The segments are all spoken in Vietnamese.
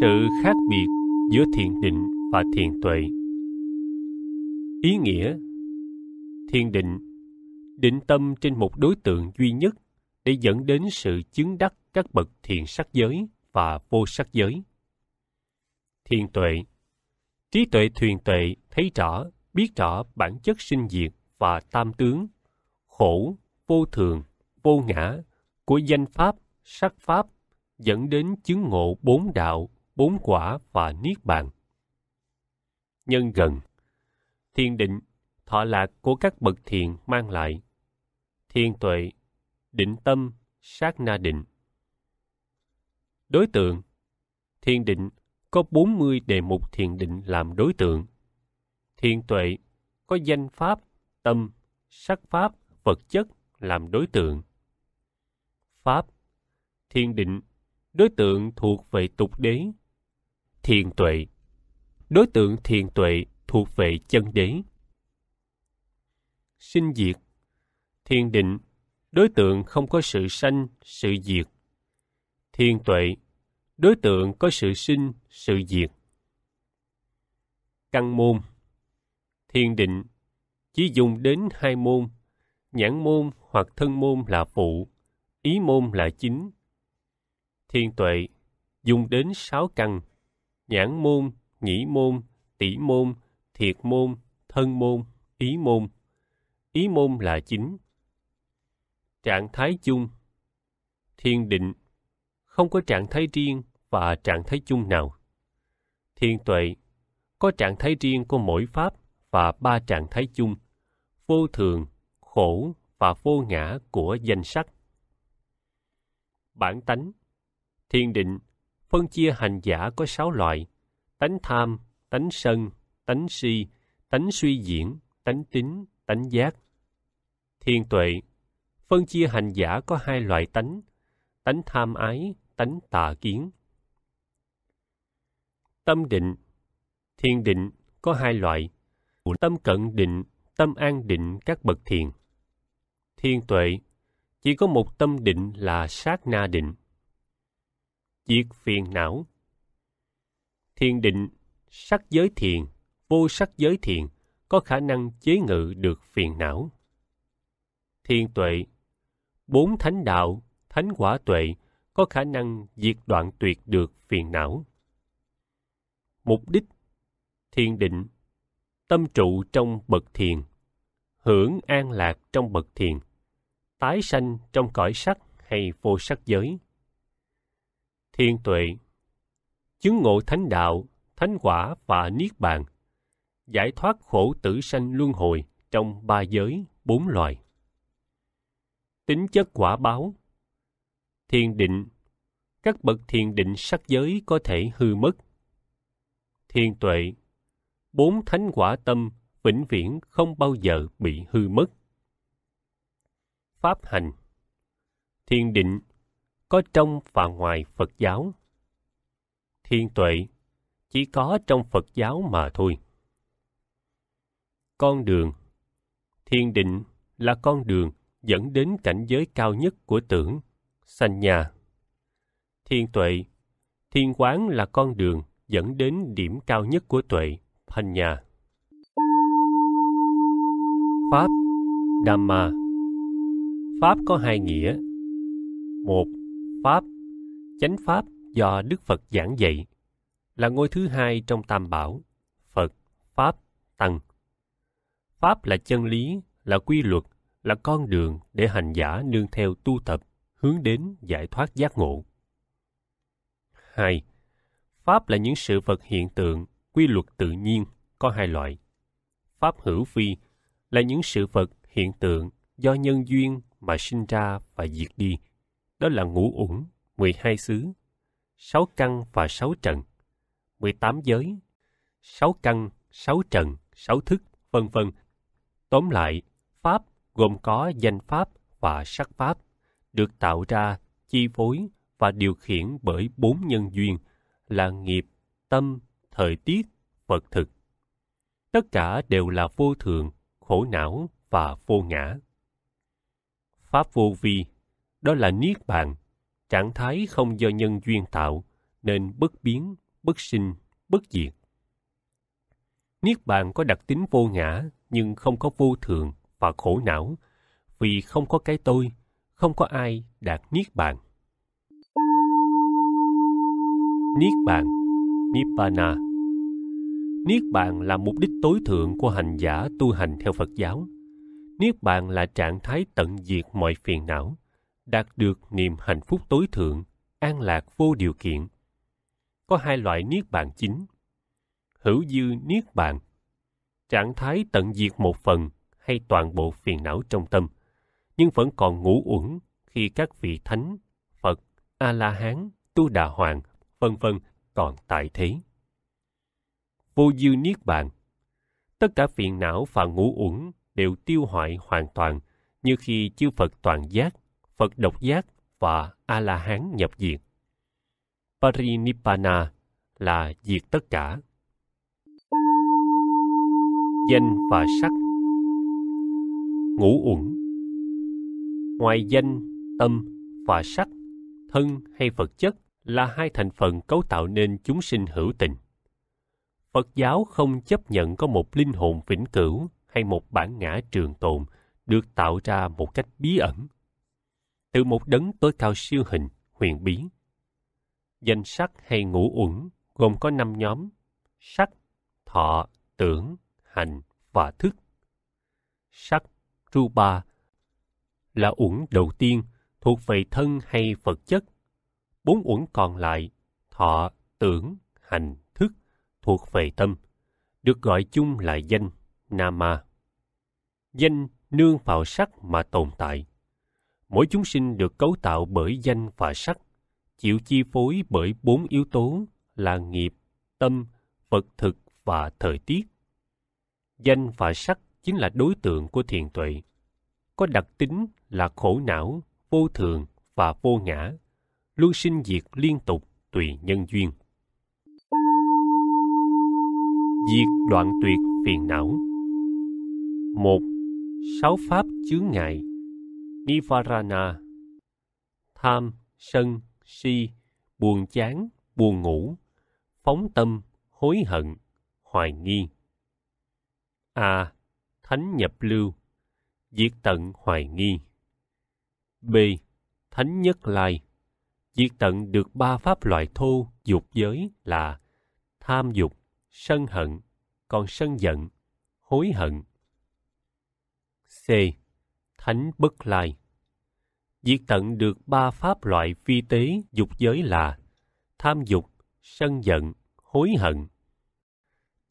sự khác biệt giữa thiền định và thiền tuệ ý nghĩa thiền định định tâm trên một đối tượng duy nhất để dẫn đến sự chứng đắc các bậc thiền sắc giới và vô sắc giới thiền tuệ trí tuệ thuyền tuệ thấy rõ biết rõ bản chất sinh diệt và tam tướng khổ vô thường vô ngã của danh pháp sắc pháp dẫn đến chứng ngộ bốn đạo bốn quả và niết bàn. Nhân gần Thiền định, thọ lạc của các bậc thiền mang lại. thiên tuệ, định tâm, sát na định. Đối tượng Thiền định có 40 đề mục thiền định làm đối tượng. Thiền tuệ có danh pháp, tâm, sắc pháp, vật chất làm đối tượng. Pháp Thiền định đối tượng thuộc về tục đế thiền tuệ. Đối tượng thiền tuệ thuộc về chân đế. Sinh diệt Thiền định Đối tượng không có sự sanh, sự diệt. Thiền tuệ Đối tượng có sự sinh, sự diệt. Căn môn Thiền định chỉ dùng đến hai môn, nhãn môn hoặc thân môn là phụ, ý môn là chính. thiền tuệ dùng đến sáu căn nhãn môn, nhĩ môn, tỷ môn, thiệt môn, thân môn, ý môn. Ý môn là chính. Trạng thái chung Thiền định Không có trạng thái riêng và trạng thái chung nào. Thiền tuệ Có trạng thái riêng của mỗi pháp và ba trạng thái chung vô thường, khổ và vô ngã của danh sắc. Bản tánh Thiền định phân chia hành giả có sáu loại, tánh tham, tánh sân, tánh si, tánh suy diễn, tánh tính, tánh giác. Thiên tuệ, phân chia hành giả có hai loại tánh, tánh tham ái, tánh tà kiến. Tâm định, thiên định có hai loại, tâm cận định, tâm an định các bậc thiền. Thiên tuệ, chỉ có một tâm định là sát na định diệt phiền não. Thiền định, sắc giới thiền, vô sắc giới thiền có khả năng chế ngự được phiền não. Thiên tuệ, bốn thánh đạo, thánh quả tuệ có khả năng diệt đoạn tuyệt được phiền não. Mục đích thiền định, tâm trụ trong bậc thiền, hưởng an lạc trong bậc thiền, tái sanh trong cõi sắc hay vô sắc giới thiên tuệ, chứng ngộ thánh đạo, thánh quả và niết bàn, giải thoát khổ tử sanh luân hồi trong ba giới, bốn loài. Tính chất quả báo Thiền định Các bậc thiền định sắc giới có thể hư mất. thiên tuệ Bốn thánh quả tâm vĩnh viễn không bao giờ bị hư mất. Pháp hành Thiền định có trong và ngoài Phật giáo. Thiên tuệ chỉ có trong Phật giáo mà thôi. Con đường thiên định là con đường dẫn đến cảnh giới cao nhất của tưởng, sanh nhà. Thiên tuệ Thiên quán là con đường dẫn đến điểm cao nhất của tuệ, thành nhà. Pháp Dhamma Pháp có hai nghĩa. Một Pháp. Chánh Pháp do Đức Phật giảng dạy là ngôi thứ hai trong Tam Bảo, Phật, Pháp, Tăng. Pháp là chân lý, là quy luật, là con đường để hành giả nương theo tu tập, hướng đến giải thoát giác ngộ. hai Pháp là những sự vật hiện tượng, quy luật tự nhiên, có hai loại. Pháp hữu phi là những sự vật hiện tượng do nhân duyên mà sinh ra và diệt đi đó là ngũ uẩn, 12 xứ, 6 căn và 6 trần, 18 giới, 6 căn, 6 trần, 6 thức, vân vân. Tóm lại, pháp gồm có danh pháp và sắc pháp, được tạo ra, chi phối và điều khiển bởi bốn nhân duyên là nghiệp, tâm, thời tiết, vật thực. Tất cả đều là vô thường, khổ não và vô ngã. Pháp vô vi đó là niết bàn trạng thái không do nhân duyên tạo nên bất biến bất sinh bất diệt niết bàn có đặc tính vô ngã nhưng không có vô thường và khổ não vì không có cái tôi không có ai đạt niết bàn niết bàn nibbana niết bàn là mục đích tối thượng của hành giả tu hành theo phật giáo niết bàn là trạng thái tận diệt mọi phiền não đạt được niềm hạnh phúc tối thượng, an lạc vô điều kiện. Có hai loại niết bàn chính. Hữu dư niết bàn, trạng thái tận diệt một phần hay toàn bộ phiền não trong tâm, nhưng vẫn còn ngủ uẩn khi các vị thánh, Phật, A La Hán, Tu Đà Hoàng, vân vân còn tại thế. Vô dư niết bàn, tất cả phiền não và ngũ uẩn đều tiêu hoại hoàn toàn như khi chư Phật toàn giác Phật độc giác và A-la-hán nhập diệt. Parinibbana là diệt tất cả. Danh và sắc Ngũ uẩn Ngoài danh, tâm và sắc, thân hay vật chất là hai thành phần cấu tạo nên chúng sinh hữu tình. Phật giáo không chấp nhận có một linh hồn vĩnh cửu hay một bản ngã trường tồn được tạo ra một cách bí ẩn từ một đấng tối cao siêu hình, huyền bí. Danh sắc hay ngũ uẩn gồm có năm nhóm, sắc, thọ, tưởng, hành và thức. Sắc, rupa, là uẩn đầu tiên thuộc về thân hay vật chất. Bốn uẩn còn lại, thọ, tưởng, hành, thức, thuộc về tâm, được gọi chung là danh, nama. Danh nương vào sắc mà tồn tại mỗi chúng sinh được cấu tạo bởi danh và sắc chịu chi phối bởi bốn yếu tố là nghiệp tâm vật thực và thời tiết danh và sắc chính là đối tượng của thiền tuệ có đặc tính là khổ não vô thường và vô ngã luôn sinh diệt liên tục tùy nhân duyên diệt đoạn tuyệt phiền não một sáu pháp chướng ngại Nivarana Tham, sân, si, buồn chán, buồn ngủ, phóng tâm, hối hận, hoài nghi. A. À, thánh nhập lưu, diệt tận hoài nghi. B. Thánh nhất lai, diệt tận được ba pháp loại thô dục giới là tham dục, sân hận, còn sân giận, hối hận. C Thánh Bất Lai. Diệt tận được ba pháp loại vi tế dục giới là tham dục, sân giận, hối hận.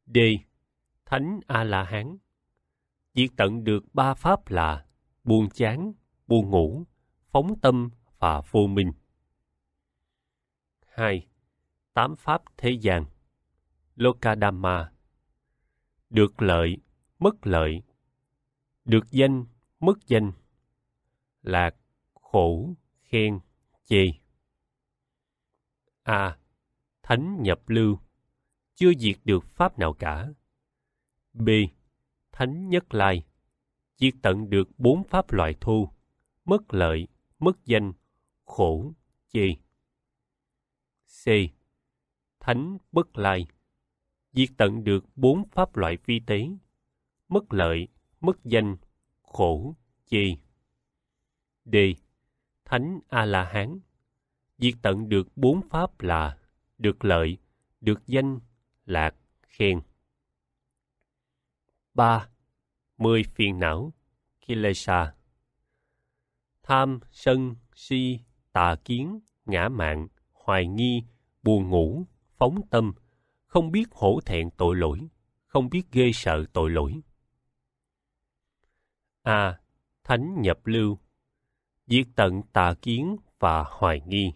D. Thánh A-la-hán Diệt tận được ba pháp là buồn chán, buồn ngủ, phóng tâm và vô minh. hai Tám pháp thế gian Lokadama Được lợi, mất lợi Được danh, mức danh là khổ khen chê a à, thánh nhập lưu chưa diệt được pháp nào cả b thánh nhất lai diệt tận được bốn pháp loại thu mất lợi mất danh khổ chê c thánh bất lai diệt tận được bốn pháp loại vi tế mất lợi mất danh khổ chi D. Thánh A-la-hán Diệt tận được bốn pháp là được lợi, được danh, lạc, khen. ba Mười phiền não Kilesa Tham, sân, si, tà kiến, ngã mạng hoài nghi, buồn ngủ, phóng tâm, không biết hổ thẹn tội lỗi, không biết ghê sợ tội lỗi. A. Thánh nhập lưu Diệt tận tà kiến và hoài nghi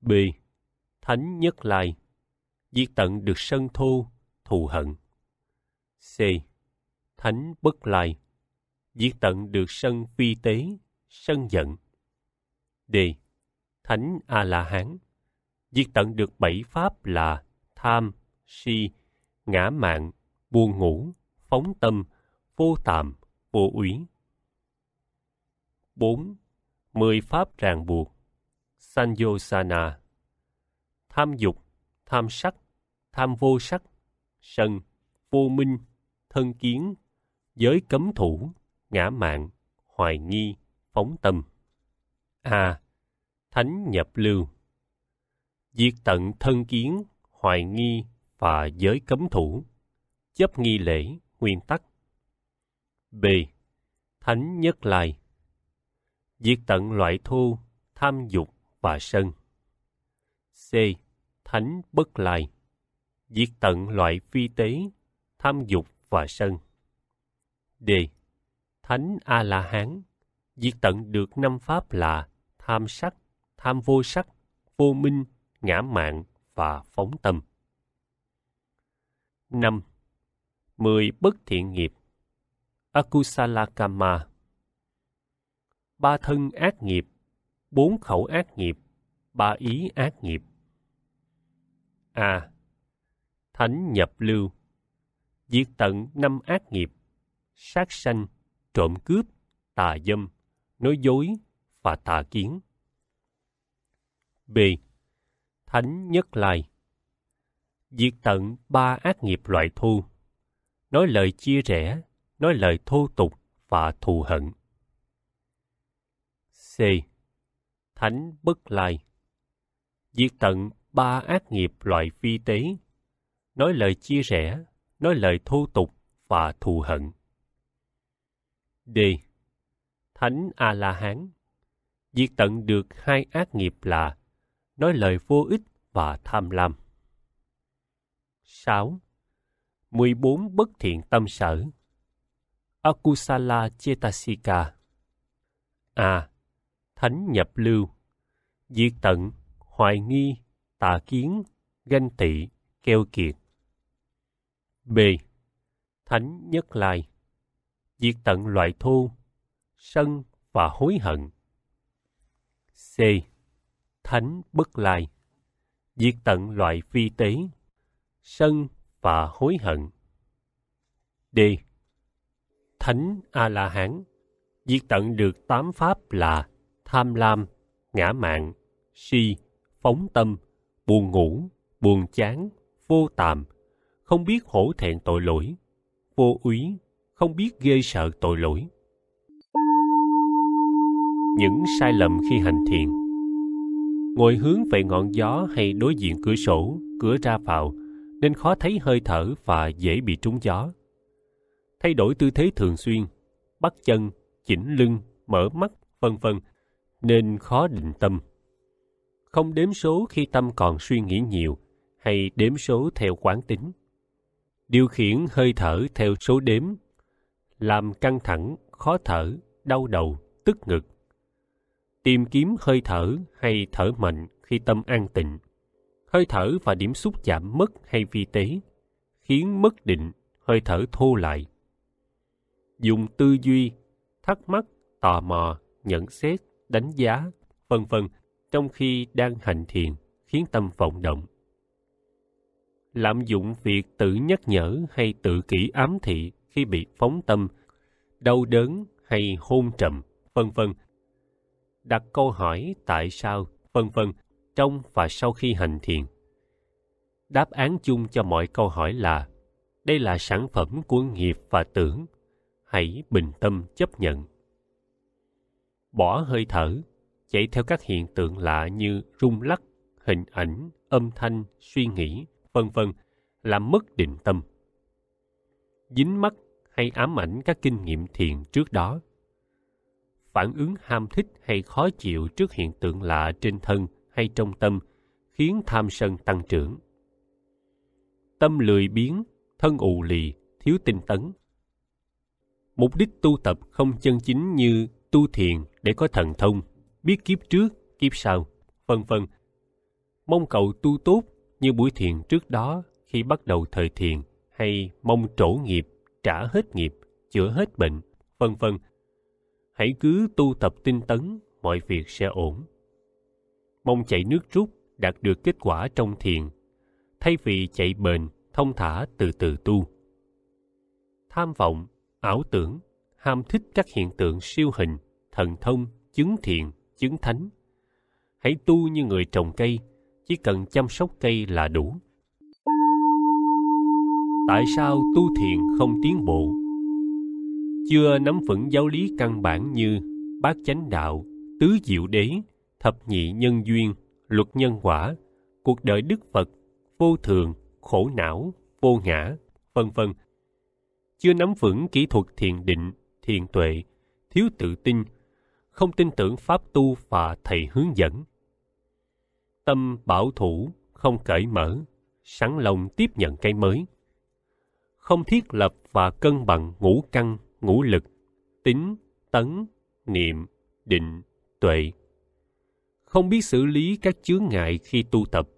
B. Thánh nhất lai Diệt tận được sân thô, thù hận C. Thánh bất lai Diệt tận được sân phi tế, sân giận D. Thánh A-la-hán Diệt tận được bảy pháp là tham, si, ngã mạng, buồn ngủ, phóng tâm, vô tạm, ô úy. 4. Mười pháp ràng buộc Sanyosana Tham dục, tham sắc, tham vô sắc, sân, vô minh, thân kiến, giới cấm thủ, ngã mạng, hoài nghi, phóng tâm. A. À, thánh nhập lưu Diệt tận thân kiến, hoài nghi và giới cấm thủ, chấp nghi lễ, nguyên tắc, B. Thánh nhất lai Diệt tận loại thu, tham dục và sân. C. Thánh bất lai Diệt tận loại phi tế, tham dục và sân. D. Thánh A-la-hán Diệt tận được năm pháp là tham sắc, tham vô sắc, vô minh, ngã mạng và phóng tâm. 5. Mười bất thiện nghiệp Akusalakama. Ba thân ác nghiệp, bốn khẩu ác nghiệp, ba ý ác nghiệp. A. À, thánh nhập lưu. Diệt tận năm ác nghiệp, sát sanh, trộm cướp, tà dâm, nói dối và tà kiến. B. Thánh nhất lai. Diệt tận ba ác nghiệp loại thu, nói lời chia rẽ nói lời thô tục và thù hận. C. Thánh bất lai Diệt tận ba ác nghiệp loại phi tế, nói lời chia rẽ, nói lời thô tục và thù hận. D. Thánh A-la-hán Diệt tận được hai ác nghiệp là nói lời vô ích và tham lam. 6. 14 bất thiện tâm sở Akusala Chetasika. À, thánh nhập lưu, diệt tận, hoài nghi, tà kiến, ganh tị, keo kiệt. B. Thánh nhất lai, diệt tận loại thu, sân và hối hận. C. Thánh bất lai, diệt tận loại phi tế, sân và hối hận. D thánh a la hán diệt tận được tám pháp là tham lam ngã mạn si phóng tâm buồn ngủ buồn chán vô tàm không biết hổ thẹn tội lỗi vô úy không biết ghê sợ tội lỗi những sai lầm khi hành thiền ngồi hướng về ngọn gió hay đối diện cửa sổ cửa ra vào nên khó thấy hơi thở và dễ bị trúng gió thay đổi tư thế thường xuyên, bắt chân, chỉnh lưng, mở mắt, vân vân, nên khó định tâm. Không đếm số khi tâm còn suy nghĩ nhiều hay đếm số theo quán tính. Điều khiển hơi thở theo số đếm, làm căng thẳng, khó thở, đau đầu, tức ngực. Tìm kiếm hơi thở hay thở mạnh khi tâm an tịnh. Hơi thở và điểm xúc chạm mất hay vi tế, khiến mất định, hơi thở thô lại, dùng tư duy thắc mắc tò mò nhận xét đánh giá vân vân trong khi đang hành thiền khiến tâm vọng động lạm dụng việc tự nhắc nhở hay tự kỷ ám thị khi bị phóng tâm đau đớn hay hôn trầm vân vân đặt câu hỏi tại sao vân vân trong và sau khi hành thiền đáp án chung cho mọi câu hỏi là đây là sản phẩm của nghiệp và tưởng hãy bình tâm chấp nhận bỏ hơi thở chạy theo các hiện tượng lạ như rung lắc hình ảnh âm thanh suy nghĩ vân vân làm mất định tâm dính mắt hay ám ảnh các kinh nghiệm thiền trước đó phản ứng ham thích hay khó chịu trước hiện tượng lạ trên thân hay trong tâm khiến tham sân tăng trưởng tâm lười biếng thân ù lì thiếu tinh tấn mục đích tu tập không chân chính như tu thiền để có thần thông, biết kiếp trước, kiếp sau, vân vân. Mong cầu tu tốt như buổi thiền trước đó khi bắt đầu thời thiền hay mong trổ nghiệp, trả hết nghiệp, chữa hết bệnh, vân vân. Hãy cứ tu tập tinh tấn, mọi việc sẽ ổn. Mong chạy nước rút đạt được kết quả trong thiền, thay vì chạy bền, thông thả từ từ tu. Tham vọng ảo tưởng ham thích các hiện tượng siêu hình thần thông chứng thiện chứng thánh hãy tu như người trồng cây chỉ cần chăm sóc cây là đủ tại sao tu thiền không tiến bộ chưa nắm vững giáo lý căn bản như bát chánh đạo tứ diệu đế thập nhị nhân duyên luật nhân quả cuộc đời đức phật vô thường khổ não vô ngã vân vân chưa nắm vững kỹ thuật thiền định thiền tuệ thiếu tự tin không tin tưởng pháp tu và thầy hướng dẫn tâm bảo thủ không cởi mở sẵn lòng tiếp nhận cái mới không thiết lập và cân bằng ngũ căn ngũ lực tính tấn niệm định tuệ không biết xử lý các chướng ngại khi tu tập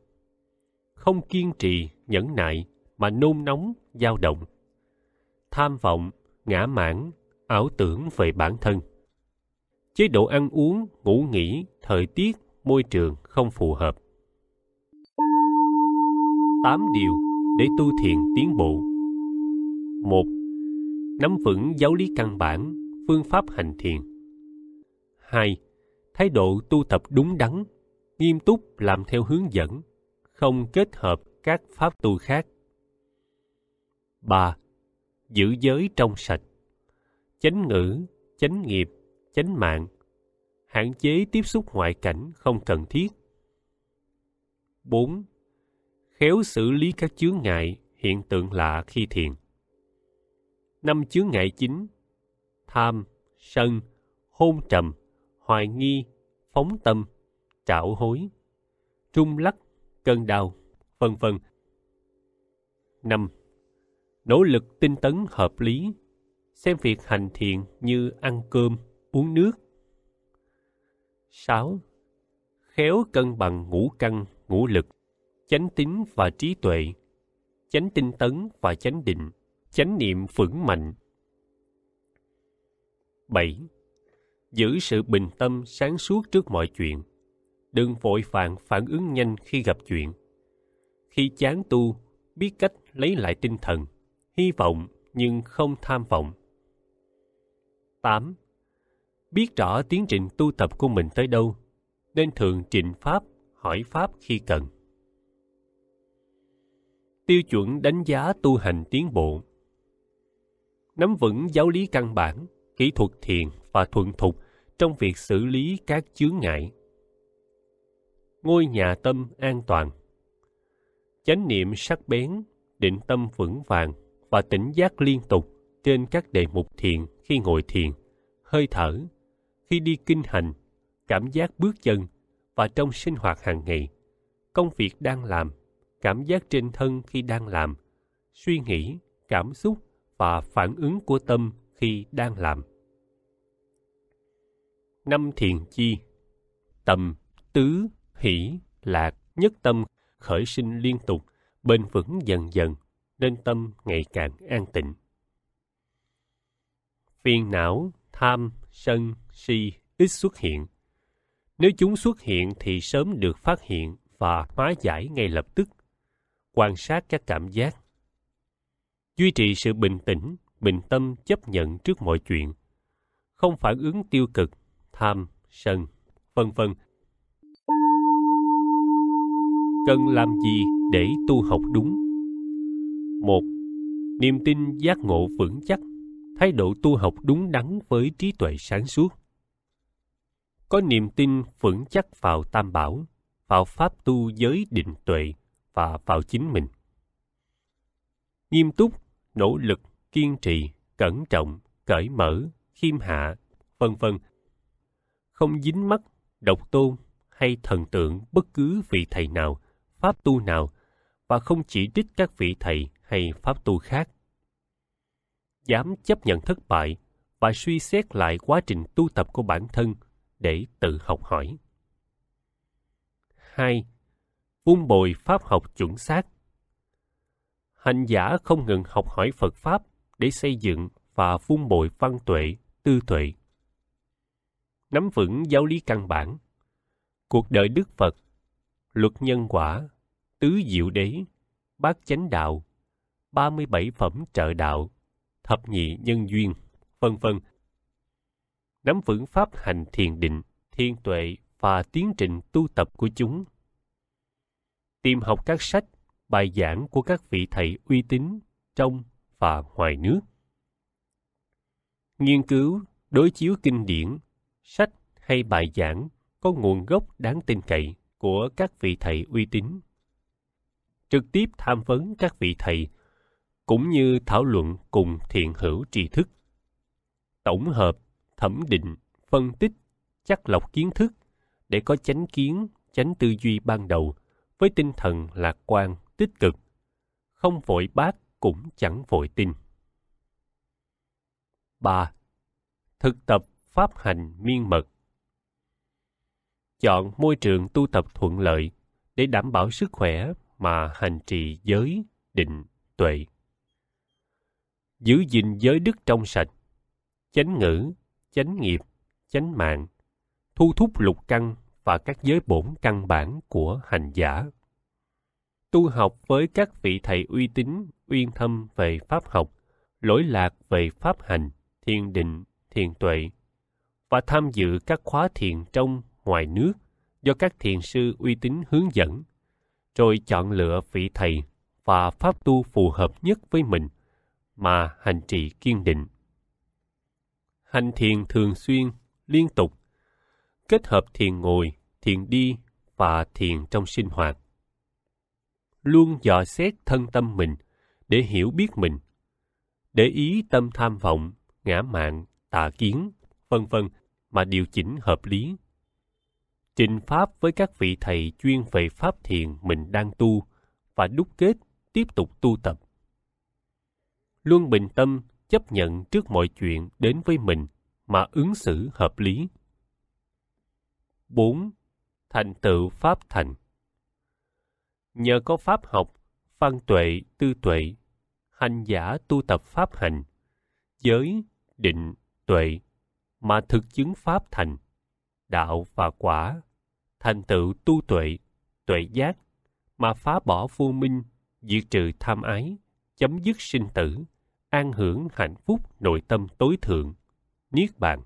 không kiên trì nhẫn nại mà nôn nóng dao động tham vọng, ngã mãn, ảo tưởng về bản thân. Chế độ ăn uống, ngủ nghỉ, thời tiết, môi trường không phù hợp. 8 điều để tu thiện tiến bộ. 1. Nắm vững giáo lý căn bản, phương pháp hành thiền. 2. Thái độ tu tập đúng đắn, nghiêm túc làm theo hướng dẫn, không kết hợp các pháp tu khác. 3 giữ giới trong sạch, chánh ngữ, chánh nghiệp, chánh mạng, hạn chế tiếp xúc ngoại cảnh không cần thiết. 4. Khéo xử lý các chướng ngại, hiện tượng lạ khi thiền. Năm chướng ngại chính: tham, sân, hôn trầm, hoài nghi, phóng tâm, trạo hối, trung lắc, cơn đau, vân vân. 5 nỗ lực tinh tấn hợp lý xem việc hành thiện như ăn cơm uống nước 6. Khéo cân bằng ngũ căn, ngũ lực, chánh tính và trí tuệ, chánh tinh tấn và chánh định, chánh niệm vững mạnh. 7. Giữ sự bình tâm sáng suốt trước mọi chuyện. Đừng vội vàng phản ứng nhanh khi gặp chuyện. Khi chán tu, biết cách lấy lại tinh thần, hy vọng nhưng không tham vọng. 8. Biết rõ tiến trình tu tập của mình tới đâu, nên thường trình Pháp, hỏi Pháp khi cần. Tiêu chuẩn đánh giá tu hành tiến bộ Nắm vững giáo lý căn bản, kỹ thuật thiền và thuận thục trong việc xử lý các chướng ngại. Ngôi nhà tâm an toàn Chánh niệm sắc bén, định tâm vững vàng và tỉnh giác liên tục trên các đề mục thiền khi ngồi thiền, hơi thở, khi đi kinh hành, cảm giác bước chân và trong sinh hoạt hàng ngày, công việc đang làm, cảm giác trên thân khi đang làm, suy nghĩ, cảm xúc và phản ứng của tâm khi đang làm. Năm thiền chi tâm tứ, hỷ, lạc, nhất tâm khởi sinh liên tục, bền vững dần dần nên tâm ngày càng an tịnh. Phiền não, tham, sân, si ít xuất hiện. Nếu chúng xuất hiện thì sớm được phát hiện và hóa giải ngay lập tức. Quan sát các cảm giác. Duy trì sự bình tĩnh, bình tâm chấp nhận trước mọi chuyện. Không phản ứng tiêu cực, tham, sân, vân vân. Cần làm gì để tu học đúng? 1. Niềm tin giác ngộ vững chắc, thái độ tu học đúng đắn với trí tuệ sáng suốt. Có niềm tin vững chắc vào Tam Bảo, vào Pháp tu giới định tuệ và vào chính mình. Nghiêm túc, nỗ lực, kiên trì, cẩn trọng, cởi mở, khiêm hạ, vân vân. Không dính mắc, độc tôn hay thần tượng bất cứ vị thầy nào, pháp tu nào và không chỉ trích các vị thầy hay pháp tu khác. Dám chấp nhận thất bại và suy xét lại quá trình tu tập của bản thân để tự học hỏi. 2. Vun bồi pháp học chuẩn xác. Hành giả không ngừng học hỏi Phật Pháp để xây dựng và vun bồi văn tuệ, tư tuệ. Nắm vững giáo lý căn bản, cuộc đời Đức Phật, luật nhân quả, tứ diệu đế, bát chánh đạo, 37 phẩm trợ đạo, thập nhị nhân duyên, vân vân. Nắm vững pháp hành thiền định, thiên tuệ và tiến trình tu tập của chúng. Tìm học các sách, bài giảng của các vị thầy uy tín trong và ngoài nước. Nghiên cứu, đối chiếu kinh điển, sách hay bài giảng có nguồn gốc đáng tin cậy của các vị thầy uy tín. Trực tiếp tham vấn các vị thầy cũng như thảo luận cùng thiện hữu tri thức. Tổng hợp, thẩm định, phân tích, chắc lọc kiến thức để có chánh kiến, chánh tư duy ban đầu với tinh thần lạc quan, tích cực, không vội bác cũng chẳng vội tin. 3. Thực tập pháp hành miên mật Chọn môi trường tu tập thuận lợi để đảm bảo sức khỏe mà hành trì giới, định, tuệ giữ gìn giới đức trong sạch, chánh ngữ, chánh nghiệp, chánh mạng, thu thúc lục căn và các giới bổn căn bản của hành giả. Tu học với các vị thầy uy tín, uyên thâm về pháp học, lỗi lạc về pháp hành, thiền định, thiền tuệ và tham dự các khóa thiền trong, ngoài nước do các thiền sư uy tín hướng dẫn, rồi chọn lựa vị thầy và pháp tu phù hợp nhất với mình – mà hành trì kiên định. Hành thiền thường xuyên, liên tục, kết hợp thiền ngồi, thiền đi và thiền trong sinh hoạt. Luôn dò xét thân tâm mình để hiểu biết mình, để ý tâm tham vọng, ngã mạn, tà kiến, vân vân mà điều chỉnh hợp lý. Trình pháp với các vị thầy chuyên về pháp thiền mình đang tu và đúc kết tiếp tục tu tập luôn bình tâm chấp nhận trước mọi chuyện đến với mình mà ứng xử hợp lý. 4. Thành tựu Pháp Thành Nhờ có Pháp học, văn tuệ, tư tuệ, hành giả tu tập Pháp hành, giới, định, tuệ, mà thực chứng Pháp thành, đạo và quả, thành tựu tu tuệ, tuệ giác, mà phá bỏ vô minh, diệt trừ tham ái, chấm dứt sinh tử, an hưởng hạnh phúc nội tâm tối thượng, niết bàn.